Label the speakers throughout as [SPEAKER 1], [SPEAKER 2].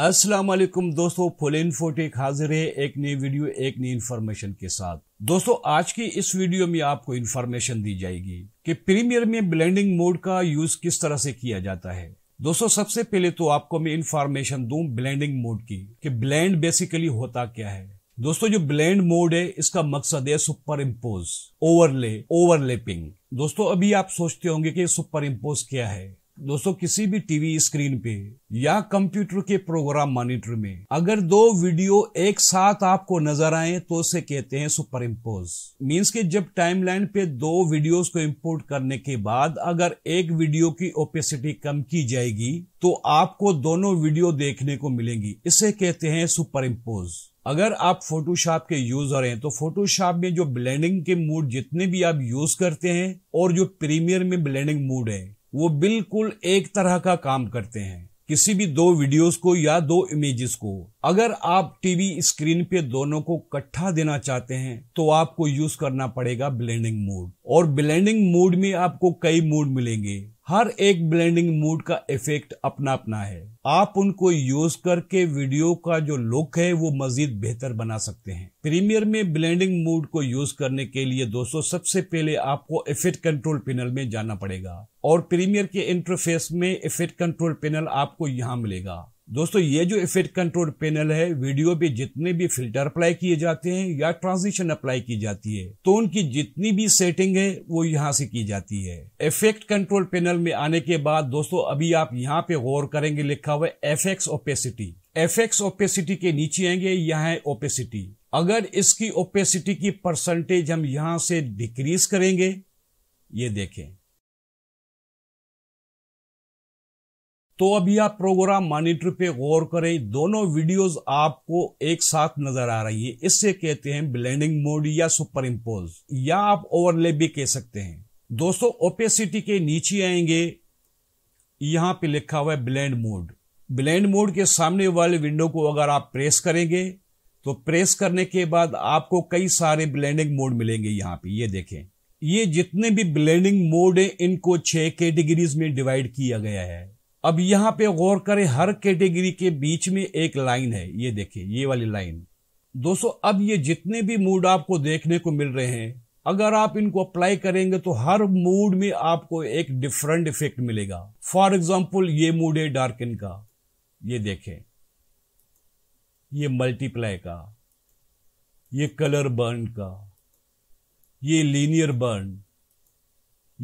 [SPEAKER 1] अस्सलाम वालेकुम दोस्तों फोलिन फोटेक हाजिर है एक नई वीडियो एक नई इन्फॉर्मेशन के साथ दोस्तों आज की इस वीडियो में आपको इन्फॉर्मेशन दी जाएगी कि प्रीमियर में ब्लेंडिंग मोड का यूज किस तरह से किया जाता है दोस्तों सबसे पहले तो आपको मैं इन्फॉर्मेशन दूं ब्लेंडिंग मोड की कि ब्लेंड बेसिकली होता क्या है दोस्तों जो ब्लेंड मोड है इसका मकसद है सुपर इम्पोज ओवरले ओवरलेपिंग दोस्तों अभी आप सोचते होंगे कि सुपर इम्पोज क्या है दोस्तों किसी भी टीवी स्क्रीन पे या कंप्यूटर के प्रोग्राम मॉनिटर में अगर दो वीडियो एक साथ आपको नजर आए तो उसे कहते हैं सुपर इम्पोज मीन्स के जब टाइमलाइन पे दो वीडियोस को इंपोर्ट करने के बाद अगर एक वीडियो की ओपेसिटी कम की जाएगी तो आपको दोनों वीडियो देखने को मिलेंगी इसे कहते हैं सुपर इम्पोज अगर आप फोटोशॉप के यूजर हैं तो फोटोशॉप में जो ब्लेंडिंग के मूड जितने भी आप यूज करते हैं और जो प्रीमियर में ब्लेंडिंग मूड है वो बिल्कुल एक तरह का काम करते हैं किसी भी दो वीडियोस को या दो इमेजेस को अगर आप टीवी स्क्रीन पे दोनों को इकट्ठा देना चाहते हैं तो आपको यूज करना पड़ेगा ब्लेंडिंग मोड और ब्लेंडिंग मोड में आपको कई मोड मिलेंगे हर एक ब्लेंडिंग मूड का इफेक्ट अपना अपना है आप उनको यूज करके वीडियो का जो लुक है वो मजीद बेहतर बना सकते हैं प्रीमियर में ब्लेंडिंग मूड को यूज करने के लिए दोस्तों सबसे पहले आपको इफेक्ट कंट्रोल पैनल में जाना पड़ेगा और प्रीमियर के इंटरफेस में इफेक्ट कंट्रोल पैनल आपको यहाँ मिलेगा दोस्तों ये जो इफेक्ट कंट्रोल पैनल है वीडियो पे जितने भी फिल्टर अप्लाई किए जाते हैं या ट्रांजिशन अप्लाई की जाती है तो उनकी जितनी भी सेटिंग है वो यहाँ से की जाती है इफेक्ट कंट्रोल पैनल में आने के बाद दोस्तों अभी आप यहाँ पे गौर करेंगे लिखा हुआ एफेक्स ओपेसिटी एफेक्स ओपेसिटी के नीचे आएंगे यहाँ ओपेसिटी अगर इसकी ओपेसिटी की परसेंटेज हम यहाँ से डिक्रीज करेंगे ये देखें तो अभी आप प्रोग्राम मॉनिटर पे गौर करें दोनों वीडियोस आपको एक साथ नजर आ रही है इससे कहते हैं ब्लेंडिंग मोड या सुपर इम्पोज या आप ओवरले भी कह सकते हैं दोस्तों ओपेसिटी के नीचे आएंगे यहां पे लिखा हुआ है ब्लेंड मोड ब्लेंड मोड के सामने वाले विंडो को अगर आप प्रेस करेंगे तो प्रेस करने के बाद आपको कई सारे ब्लेंडिंग मोड मिलेंगे यहां पे ये देखें ये जितने भी ब्लेंडिंग मोड है इनको छह कैटेगरीज में डिवाइड किया गया है अब यहां पे गौर करें हर कैटेगरी के बीच में एक लाइन है ये देखिए ये वाली लाइन दोस्तों अब ये जितने भी मूड आपको देखने को मिल रहे हैं अगर आप इनको अप्लाई करेंगे तो हर मूड में आपको एक डिफरेंट इफेक्ट मिलेगा फॉर एग्जाम्पल ये मूड है डार्किन का ये देखें ये मल्टीप्लाई का ये कलर बर्न का ये लीनियर बर्न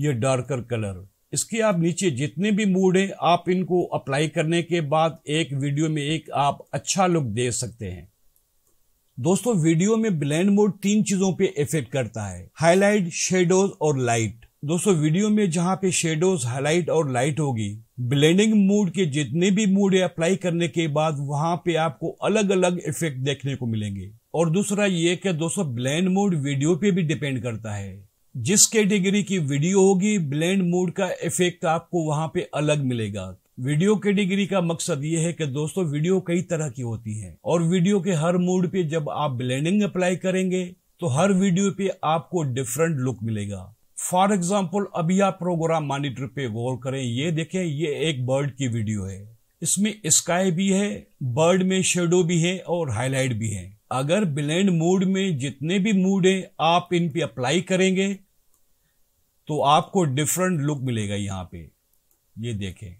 [SPEAKER 1] ये डार्कर कलर इसके आप नीचे जितने भी मूड है आप इनको अप्लाई करने के बाद एक वीडियो में एक आप अच्छा लुक दे सकते हैं दोस्तों वीडियो में ब्लैंड मोड तीन चीजों पे इफेक्ट करता है हाईलाइट शेडोज और लाइट दोस्तों वीडियो में जहां पे शेडोज हाईलाइट और लाइट होगी ब्लेंडिंग मूड के जितने भी मूड अप्लाई करने के बाद वहां पे आपको अलग अलग इफेक्ट देखने को मिलेंगे और दूसरा ये कि दोस्तों ब्लेंड मूड वीडियो पे भी डिपेंड करता है जिस कैटेगरी की वीडियो होगी ब्लेंड मोड का इफेक्ट आपको वहां पे अलग मिलेगा वीडियो कैटेगरी का मकसद ये है कि दोस्तों वीडियो कई तरह की होती है और वीडियो के हर मूड पे जब आप ब्लेंडिंग अप्लाई करेंगे तो हर वीडियो पे आपको डिफरेंट लुक मिलेगा फॉर एग्जाम्पल अभी आप प्रोग्राम मॉनिटर पे गौर करें ये देखें ये एक बर्ड की वीडियो है इसमें स्काई भी है बर्ड में शेडो भी है और हाईलाइट भी है अगर ब्लेंड मूड में जितने भी मूड है आप इन पे अप्लाई करेंगे तो आपको डिफरेंट लुक मिलेगा यहां पे ये देखें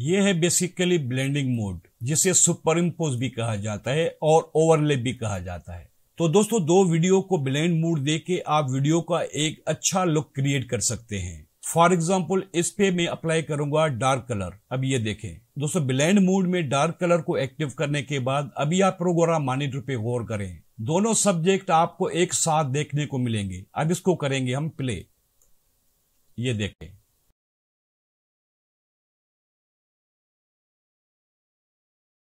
[SPEAKER 1] ये है बेसिकली ब्लेंडिंग मोड जिसे सुपर इम्पोज भी कहा जाता है और ओवरले भी कहा जाता है तो दोस्तों दो वीडियो को ब्लेंड मूड दे के आप वीडियो का एक अच्छा लुक क्रिएट कर सकते हैं फॉर एग्जाम्पल इस पे मैं अप्लाई करूंगा डार्क कलर अब ये देखें दोस्तों ब्लैंड मूड में डार्क कलर को एक्टिव करने के बाद अभी आप प्रोग्राम मॉनिटर पे गौर करें दोनों सब्जेक्ट आपको एक साथ देखने को मिलेंगे अब इसको करेंगे हम प्ले ये देखें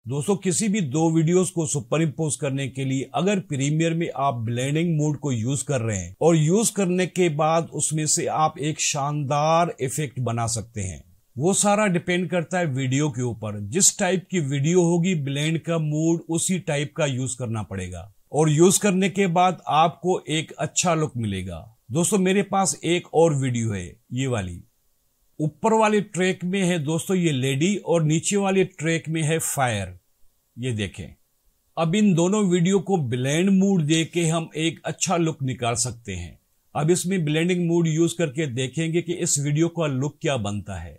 [SPEAKER 1] दोस्तों किसी भी दो वीडियोस को सुपर इम्पोज करने के लिए अगर प्रीमियर में आप ब्लेंडिंग मोड को यूज कर रहे हैं और यूज करने के बाद उसमें से आप एक शानदार इफेक्ट बना सकते हैं वो सारा डिपेंड करता है वीडियो के ऊपर जिस टाइप की वीडियो होगी ब्लेंड का मूड उसी टाइप का यूज करना पड़ेगा और यूज करने के बाद आपको एक अच्छा लुक मिलेगा दोस्तों मेरे पास एक और वीडियो है ये वाली ऊपर वाले ट्रैक में है दोस्तों ये लेडी और नीचे वाले ट्रैक में है फायर ये देखें अब इन दोनों वीडियो को ब्लेंड मूड दे के हम एक अच्छा लुक निकाल सकते हैं अब इसमें ब्लेंडिंग मूड यूज करके देखेंगे कि इस वीडियो का लुक क्या बनता है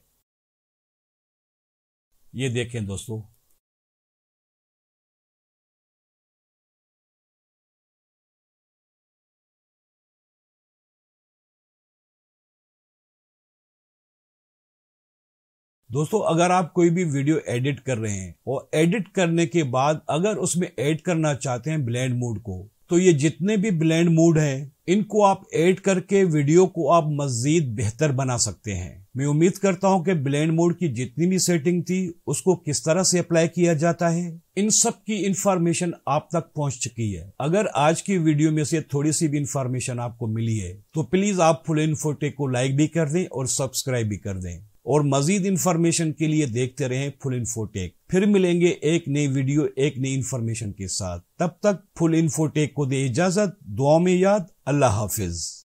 [SPEAKER 1] ये देखें दोस्तों दोस्तों अगर आप कोई भी वीडियो एडिट कर रहे हैं और एडिट करने के बाद अगर उसमें ऐड करना चाहते हैं ब्लेंड मूड को तो ये जितने भी ब्लेंड मूड हैं इनको आप ऐड करके वीडियो को आप मजीद बेहतर बना सकते हैं मैं उम्मीद करता हूं कि ब्लेंड मोड की जितनी भी सेटिंग थी उसको किस तरह से अप्लाई किया जाता है इन सब की इंफॉर्मेशन आप तक पहुंच चुकी है अगर आज की वीडियो में से थोड़ी सी भी इंफॉर्मेशन आपको मिली है तो प्लीज आप फुल इन्फोटेक को लाइक भी कर दें और सब्सक्राइब भी कर दें और मजीद इंफॉर्मेशन के लिए देखते रहें फुल इन्फोटेक फिर मिलेंगे एक नई वीडियो एक नई इन्फॉर्मेशन के साथ तब तक फुल इन्फोटेक को दे इजाजत दुआ में याद अल्लाह हाफिज़